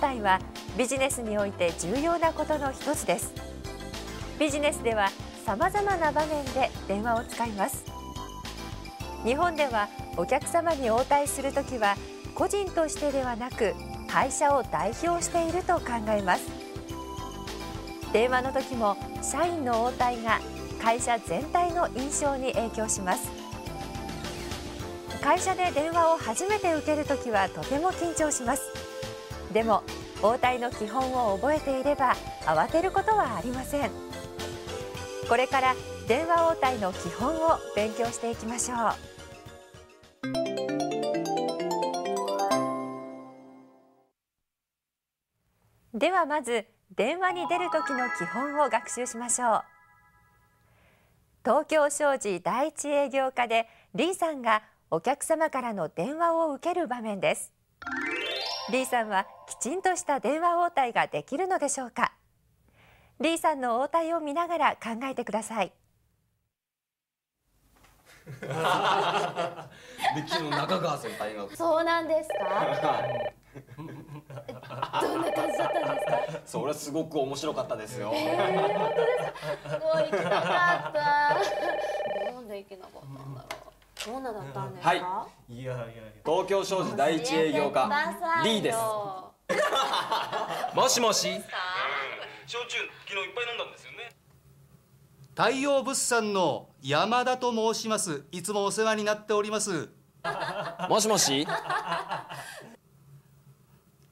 態はビジネスにおいて重要なことの一つですビジネスでは様々な場面で電話を使います日本ではお客様に応対するときは個人としてではなく会社を代表していると考えます電話の時も社員の応対が会社全体の印象に影響します会社で電話を初めて受けるときはとても緊張しますでも応対の基本を覚えていれば慌てることはありませんこれから電話応対の基本を勉強していきましょうではまず電話に出る時の基本を学習しましょう東京商事第一営業課で李さんがお客様からの電話を受ける場面です李さんはきちんとした電話応対ができるのでしょうか李さんの応対を見ながら考えてください そうなんですか どんな感じだったんですかそれすごく面白かったですよ、えー、本当ですかもう 行きたかったなんで行けなかったんだろう女だったんですか、うん、はい、いやいや東京商事第一営業課 D ですもしもし焼酎昨日いっぱい飲んだんですよね太陽物産の山田と申しますいつもお世話になっておりますもしもし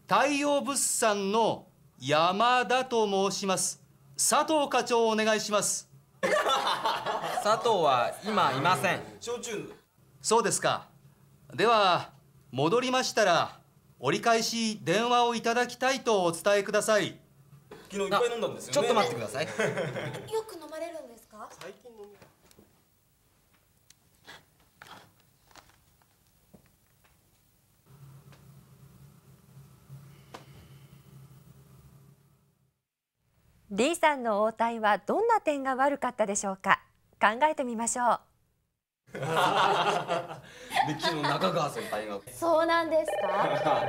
太陽物産の山田と申します佐藤課長お願いします 佐藤は今いません焼酎そうですかでは戻りましたら折り返し電話をいただきたいとお伝えください昨日いっぱい飲んだんですよ、ね、ちょっと待ってください よく飲まれるんですか最近飲む李さんの応対はどんな点が悪かったでしょうか考えてみましょうで昨日中川先輩がそうなんですか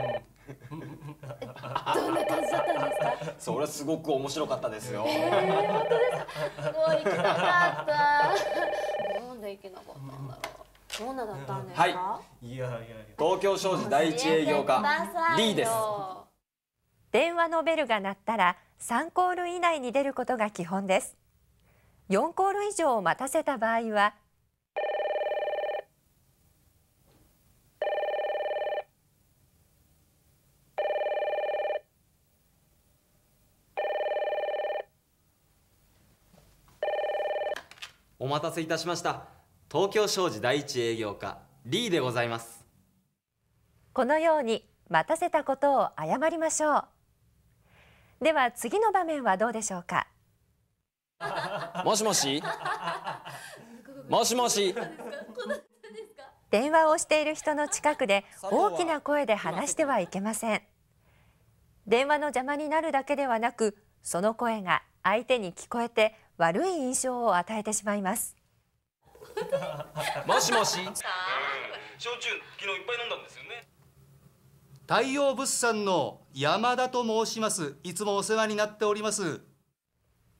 どんな感じだったんですかそれはすごく面白かったですよ、えー、本当ですかすごい行きたかったなんで行けなかったんだろうどんなだったんですか、はい、いやいや東京商事第一営業課 D です電話のベルが鳴ったら3コール以内に出ることが基本です4コール以上を待たせた場合はお待たせいたしました東京商事第一営業課リーでございますこのように待たせたことを謝りましょうでは次の場面はどうでしょうかもしもしもしもし電話をしている人の近くで大きな声で話してはいけません電話の邪魔になるだけではなくその声が相手に聞こえて悪い印象を与えてしまいますもしもし、焼酎昨日いっぱい飲んだんですよね太陽物産の山田と申しますいつもお世話になっております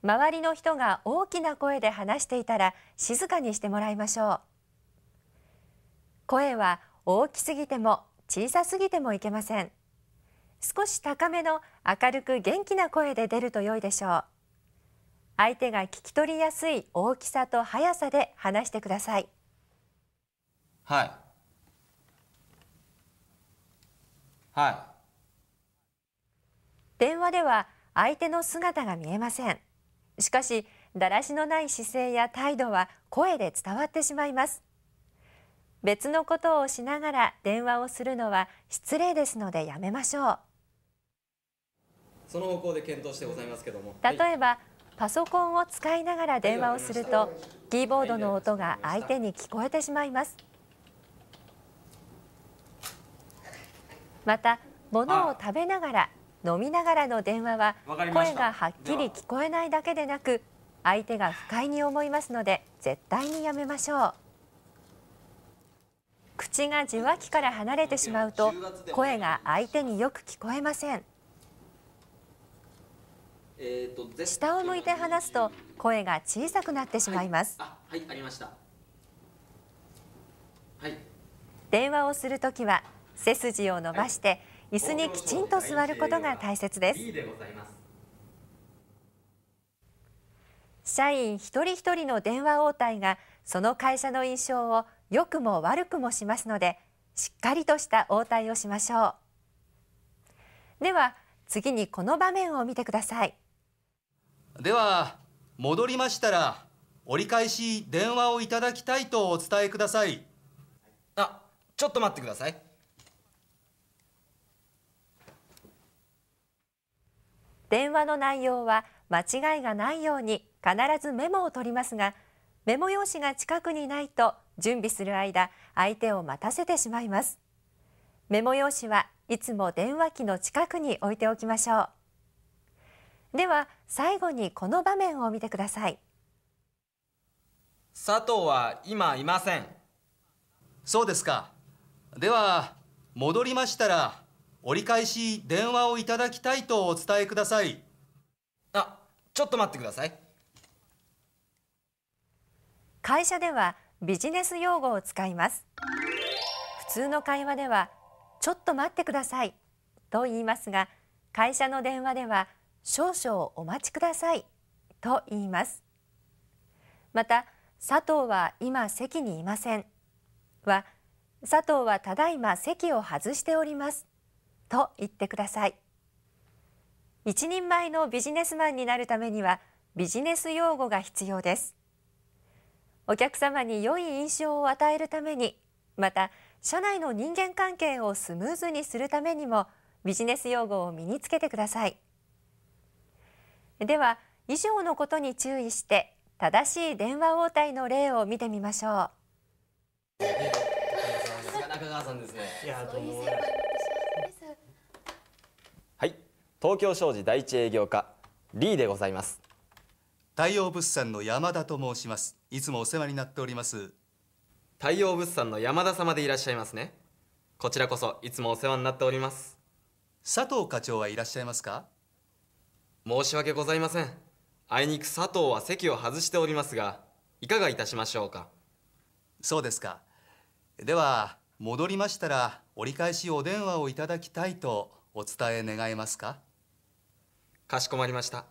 周りの人が大きな声で話していたら静かにしてもらいましょう声は大きすぎても小さすぎてもいけません少し高めの明るく元気な声で出ると良いでしょう相手が聞き取りやすい大きさと速さで話してくださいはいはい電話では相手の姿が見えませんしかしだらしのない姿勢や態度は声で伝わってしまいます別のことをしながら電話をするのは失礼ですのでやめましょうその方向で検討してございますけども例えば、はいパソコンを使いながら電話をするとキーボードの音が相手に聞こえてしまいますまた物を食べながら飲みながらの電話は声がはっきり聞こえないだけでなく相手が不快に思いますので絶対にやめましょう口が受話器から離れてしまうと声が相手によく聞こえません下を向いて話すと声が小さくなってしまいます。はい、あはい、ありました。はい。電話をするときは背筋を伸ばして、椅子にきちんと座ることが大切です。社員一人一人の電話応対がその会社の印象を良くも悪くもしますので、しっかりとした応対をしましょう。では次にこの場面を見てください。では戻りましたら折り返し電話をいただきたいとお伝えくださいあちょっと待ってください電話の内容は間違いがないように必ずメモを取りますがメモ用紙が近くにないと準備する間相手を待たせてしまいますメモ用紙はいつも電話機の近くに置いておきましょうでは最後にこの場面を見てください佐藤は今いませんそうですかでは戻りましたら折り返し電話をいただきたいとお伝えくださいあちょっと待ってください会社ではビジネス用語を使います普通の会話ではちょっと待ってくださいと言いますが会社の電話では少々お待ちくださいと言いますまた佐藤は今席にいませんは佐藤はただいま席を外しておりますと言ってください一人前のビジネスマンになるためにはビジネス用語が必要ですお客様に良い印象を与えるためにまた社内の人間関係をスムーズにするためにもビジネス用語を身につけてくださいでは以上のことに注意して正しい電話応対の例を見てみましょう。中川さんですね。いやどうも。はい、東京商事第一営業課リーでございます。太陽物産の山田と申します。いつもお世話になっております。太陽物産の山田様でいらっしゃいますね。こちらこそいつもお世話になっております。佐藤課長はいらっしゃいますか。申し訳ございませんあいにく佐藤は席を外しておりますがいかがいたしましょうかそうですかでは戻りましたら折り返しお電話をいただきたいとお伝え願えますかかしこまりました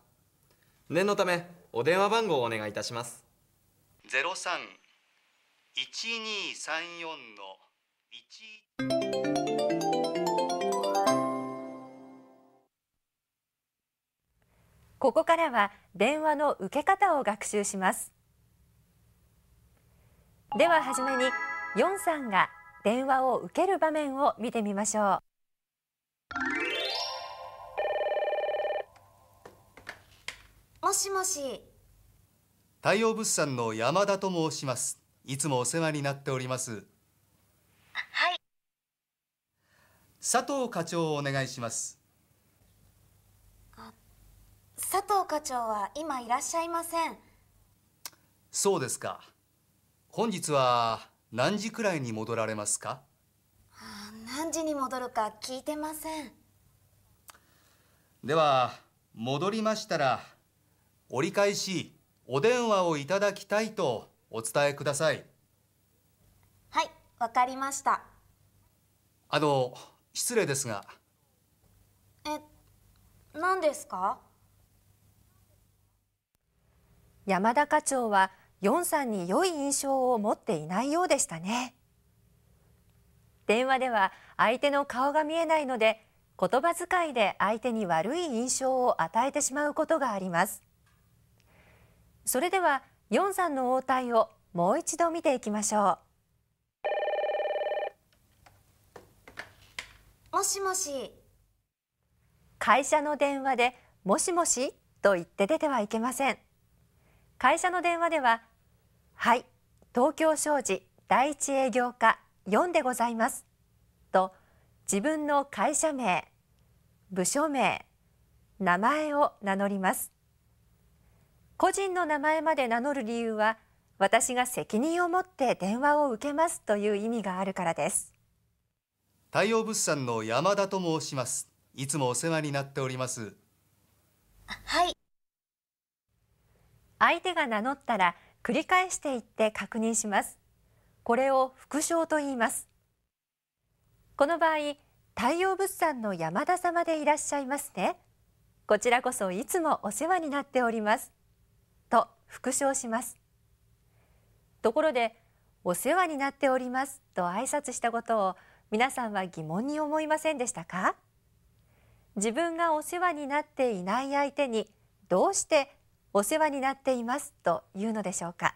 念のためお電話番号をお願いいたします031234の1ここからは電話の受け方を学習しますでは初めにヨンさんが電話を受ける場面を見てみましょうもしもし太陽物産の山田と申しますいつもお世話になっておりますはい佐藤課長をお願いします佐藤課長は今いらっしゃいませんそうですか本日は何時くらいに戻られますか何時に戻るか聞いてませんでは戻りましたら折り返しお電話をいただきたいとお伝えくださいはいわかりましたあの失礼ですがえ何ですか山田課長はヨンさんに良い印象を持っていないようでしたね電話では相手の顔が見えないので言葉遣いで相手に悪い印象を与えてしまうことがありますそれではヨンさんの応対をもう一度見ていきましょうもしもし会社の電話でもしもしと言って出てはいけません会社の電話でははい東京商事第一営業課4でございますと自分の会社名部署名名前を名乗ります個人の名前まで名乗る理由は私が責任を持って電話を受けますという意味があるからです太陽物産の山田と申しますいつもお世話になっておりますはい相手が名乗ったら繰り返していって確認します。これを副唱と言います。この場合、太陽物産の山田様でいらっしゃいますね。こちらこそいつもお世話になっております。と副唱します。ところで、お世話になっておりますと挨拶したことを皆さんは疑問に思いませんでしたか自分がお世話になっていない相手にどうしてお世話になっていますというのでしょうか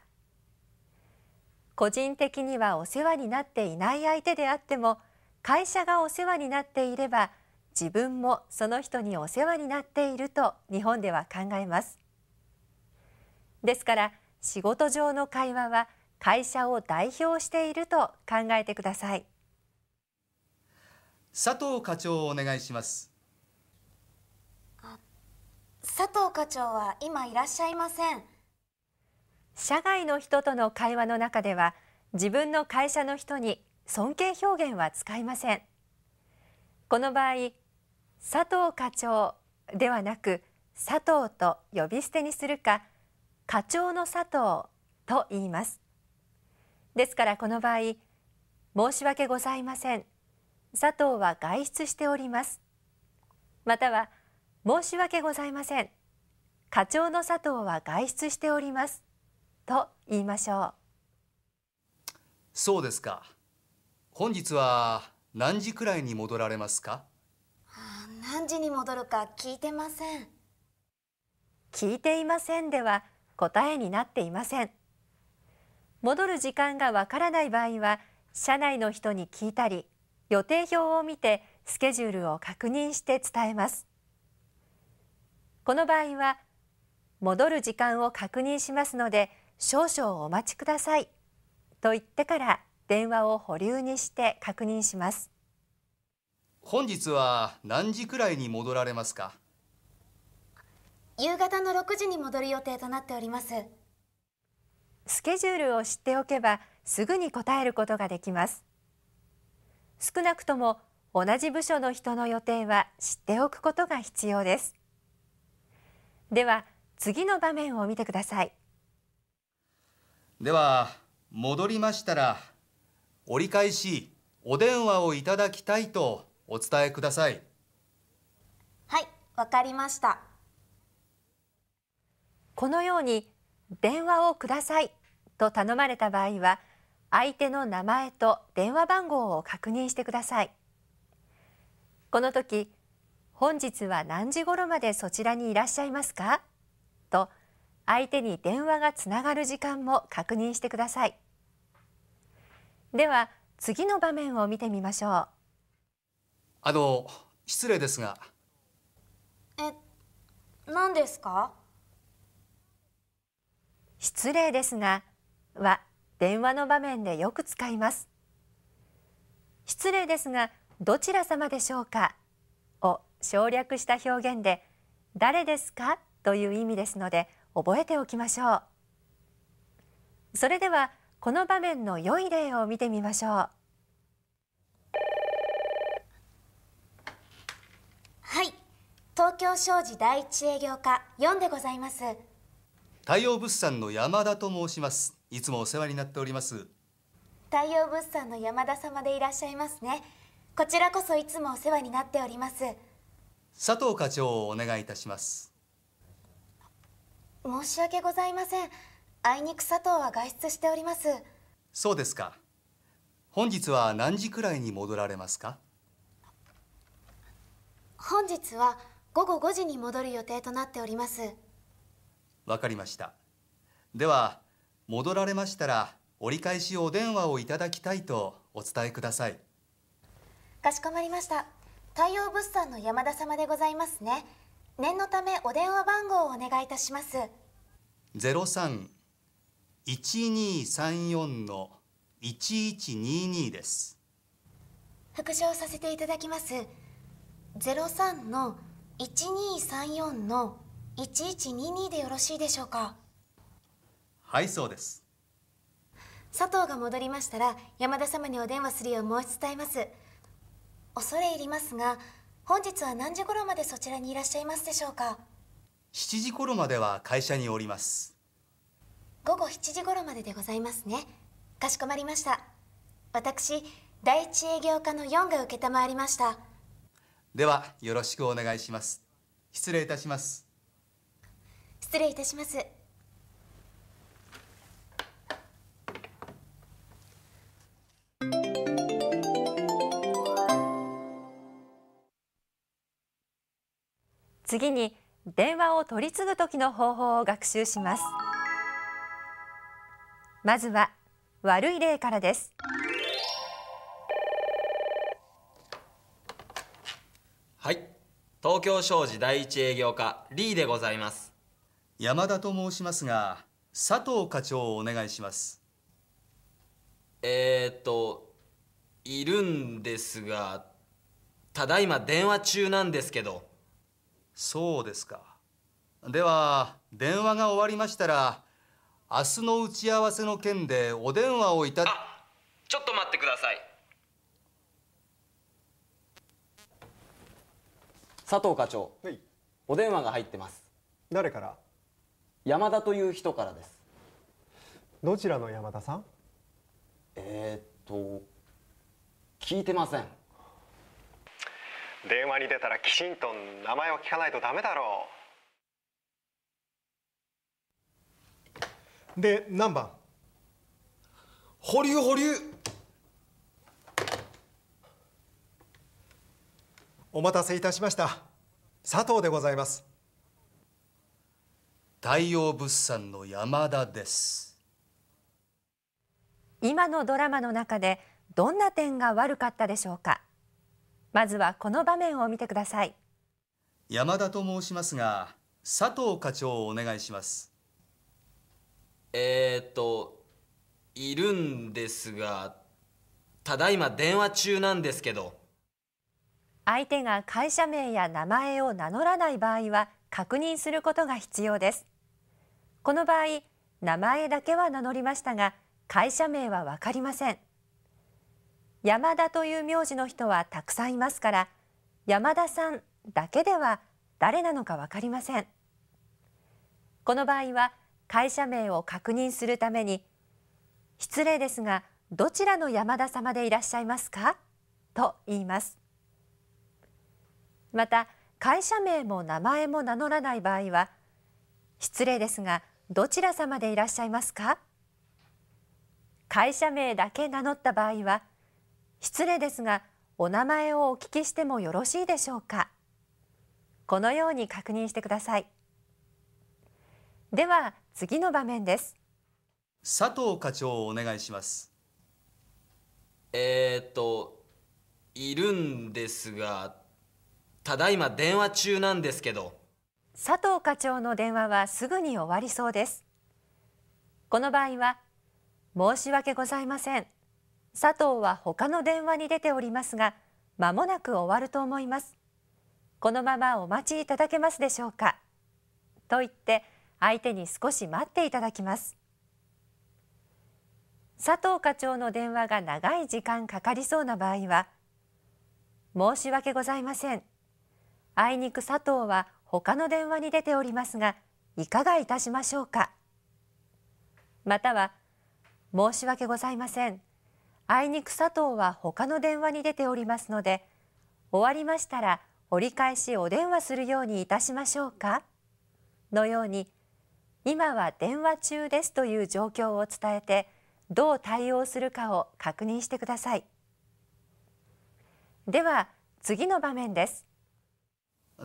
個人的にはお世話になっていない相手であっても会社がお世話になっていれば自分もその人にお世話になっていると日本では考えますですから仕事上の会話は会社を代表していると考えてください佐藤課長お願いします佐藤課長は今いらっしゃいません社外の人との会話の中では自分の会社の人に尊敬表現は使いませんこの場合佐藤課長ではなく佐藤と呼び捨てにするか課長の佐藤と言いますですからこの場合申し訳ございません佐藤は外出しておりますまたは申し訳ございません課長の佐藤は外出しておりますと言いましょうそうですか本日は何時くらいに戻られますか何時に戻るか聞いてません聞いていませんでは答えになっていません戻る時間がわからない場合は社内の人に聞いたり予定表を見てスケジュールを確認して伝えますこの場合は戻る時間を確認しますので少々お待ちくださいと言ってから電話を保留にして確認します本日は何時くらいに戻られますか夕方の6時に戻る予定となっておりますスケジュールを知っておけばすぐに答えることができます少なくとも同じ部署の人の予定は知っておくことが必要ですでは次の場面を見てくださいでは戻りましたら折り返しお電話をいただきたいとお伝えくださいはいわかりましたこのように電話をくださいと頼まれた場合は相手の名前と電話番号を確認してくださいこの時本日は何時頃までそちらにいらっしゃいますかと相手に電話がつながる時間も確認してくださいでは次の場面を見てみましょうあの失礼ですがえ何ですか失礼ですがは電話の場面でよく使います失礼ですがどちら様でしょうか省略した表現で「誰ですか?」という意味ですので覚えておきましょうそれではこの場面の良い例を見てみましょうはい東京商事第一営業課4でございます太陽物産の山田と申しますいつもお世話になっております太陽物産の山田様でいらっしゃいますねこちらこそいつもお世話になっております佐藤課長をお願いいたします申し訳ございませんあいにく佐藤は外出しておりますそうですか本日は何時くらいに戻られますか本日は午後5時に戻る予定となっておりますわかりましたでは戻られましたら折り返しお電話をいただきたいとお伝えくださいかしこまりました太陽物産の山田様でございますね念のためお電話番号をお願いいたします031234の1122です復唱させていただきます03の1234の1122でよろしいでしょうかはいそうです佐藤が戻りましたら山田様にお電話するよう申し伝えます恐れ入りますが本日は何時頃までそちらにいらっしゃいますでしょうか7時頃までは会社におります午後7時頃まででございますねかしこまりました私第一営業課の4が承りましたではよろしくお願いします失礼いたします失礼いたします次に電話を取り次ぐ時の方法を学習しますまずは悪い例からですはい東京商事第一営業課リーでございます山田と申しますが佐藤課長をお願いしますえっといるんですがただいま電話中なんですけどそうですかでは電話が終わりましたら明日の打ち合わせの件でお電話をいたあちょっと待ってください佐藤課長、はい、お電話が入ってます誰から山田という人からですどちらの山田さんえー、っと聞いてません電話に出たらきちんと名前を聞かないとダメだろうで何番保留保留お待たせいたしました佐藤でございます太陽物産の山田です今のドラマの中でどんな点が悪かったでしょうかまずはこの場面を見てください山田と申しますが佐藤課長をお願いしますえっといるんですがただいま電話中なんですけど相手が会社名や名前を名乗らない場合は確認することが必要ですこの場合名前だけは名乗りましたが会社名は分かりません山田という名字の人はたくさんいますから山田さんだけでは誰なのか分かりませんこの場合は会社名を確認するために失礼ですがどちらの山田様でいらっしゃいますかと言いますまた会社名も名前も名乗らない場合は失礼ですがどちら様でいらっしゃいますか会社名だけ名乗った場合は失礼ですがお名前をお聞きしてもよろしいでしょうかこのように確認してくださいでは次の場面です佐藤課長お願いしますえっといるんですがただいま電話中なんですけど佐藤課長の電話はすぐに終わりそうですこの場合は申し訳ございません佐藤は他の電話に出ておりますが、まもなく終わると思います。このままお待ちいただけますでしょうか。と言って相手に少し待っていただきます。佐藤課長の電話が長い時間かかりそうな場合は、申し訳ございません。あいにく佐藤は他の電話に出ておりますが、いかがいたしましょうか。または、申し訳ございません。あいにく佐藤は他の電話に出ておりますので終わりましたら折り返しお電話するようにいたしましょうかのように今は電話中ですという状況を伝えてどう対応するかを確認してくださいでは次の場面です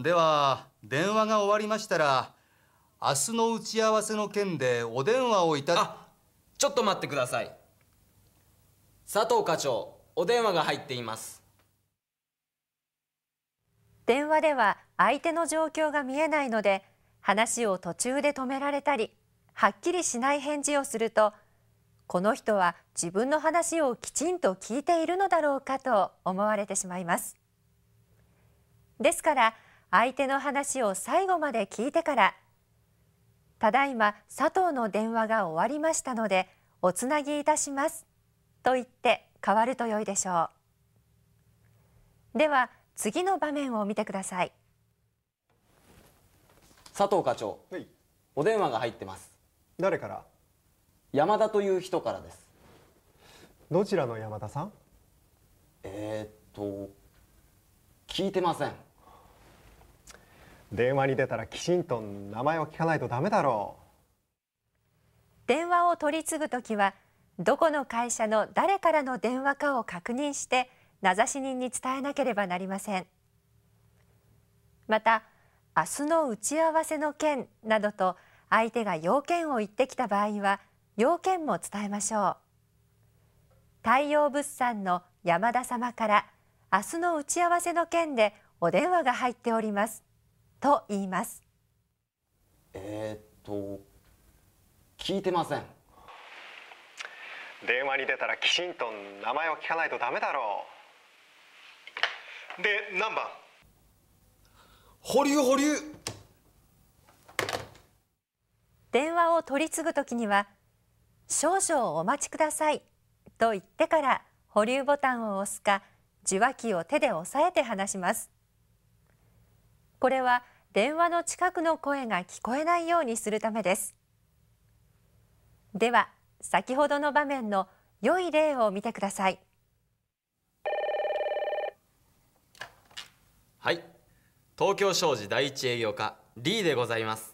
では電話が終わりましたら明日の打ち合わせの件でお電話をいたあちょっと待ってください佐藤課長お電話が入っています電話では相手の状況が見えないので話を途中で止められたりはっきりしない返事をするとこの人は自分の話をきちんと聞いているのだろうかと思われてしまいますですから相手の話を最後まで聞いてからただいま佐藤の電話が終わりましたのでおつなぎいたしますと言って変わると良いでしょうでは次の場面を見てください佐藤課長、はい、お電話が入ってます誰から山田という人からですどちらの山田さんえー、っと聞いてません電話に出たらきちんと名前を聞かないとダメだろう電話を取り継ぐ時はどこの会社の誰からの電話かを確認して名指し人に伝えなければなりませんまた明日の打ち合わせの件などと相手が要件を言ってきた場合は要件も伝えましょう太陽物産の山田様から明日の打ち合わせの件でお電話が入っておりますと言いますえー、っと聞いてません電話に出たらきちんと名前を聞かないとダメだろうで何番保留保留電話を取り次ぐ時には「少々お待ちください」と言ってから保留ボタンを押すか受話器を手で押さえて話しますこれは電話の近くの声が聞こえないようにするためですでは先ほどの場面の良い例を見てくださいはい東京商事第一営業課リーでございます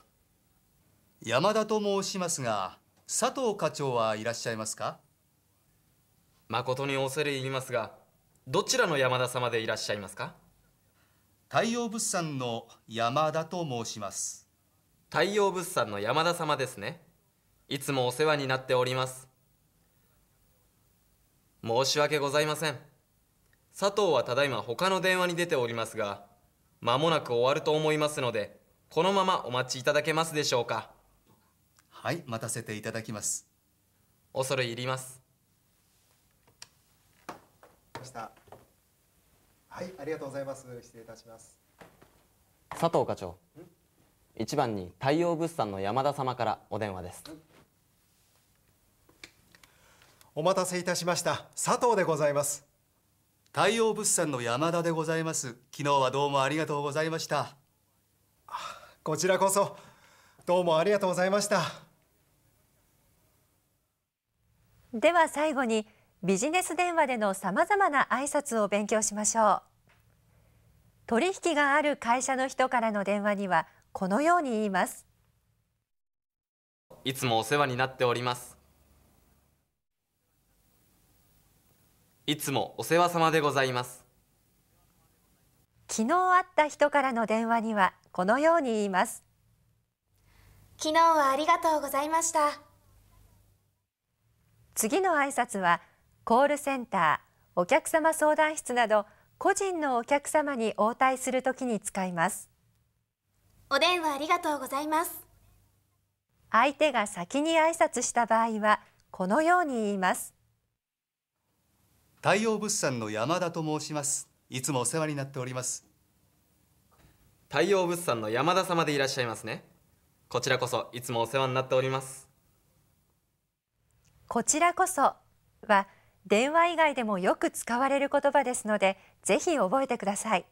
山田と申しますが佐藤課長はいらっしゃいますか誠に恐れ入りますがどちらの山田様でいらっしゃいますか太陽物産の山田と申します太陽物産の山田様ですねいつもお世話になっております申し訳ございません佐藤はただいま他の電話に出ておりますが間もなく終わると思いますのでこのままお待ちいただけますでしょうかはい待たせていただきます恐れ入りますはいありがとうございます失礼いたします佐藤課長一番に太陽物産の山田様からお電話です、お待たせいたしました佐藤でございます太陽物産の山田でございます昨日はどうもありがとうございましたこちらこそどうもありがとうございましたでは最後にビジネス電話でのさまざまな挨拶を勉強しましょう取引がある会社の人からの電話にはこのように言いますいつもお世話になっておりますいつもお世話様でございます昨日会った人からの電話にはこのように言います昨日はありがとうございました次の挨拶はコールセンター、お客様相談室など個人のお客様に応対するときに使いますお電話ありがとうございます相手が先に挨拶した場合はこのように言います太陽物産の山田と申しますいつもお世話になっております太陽物産の山田様でいらっしゃいますねこちらこそいつもお世話になっておりますこちらこそは電話以外でもよく使われる言葉ですのでぜひ覚えてください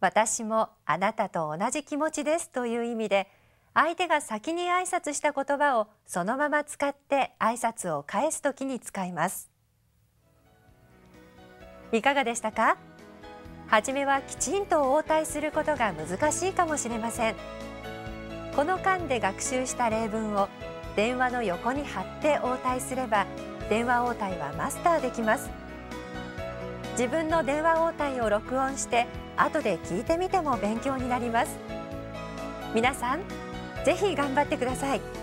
私もあなたと同じ気持ちですという意味で相手が先に挨拶した言葉をそのまま使って挨拶を返すときに使いますいかがでしたか初めはきちんと応対することが難しいかもしれませんこの間で学習した例文を電話の横に貼って応対すれば電話応対はマスターできます自分の電話応対を録音して後で聞いてみても勉強になります皆さんぜひ頑張ってください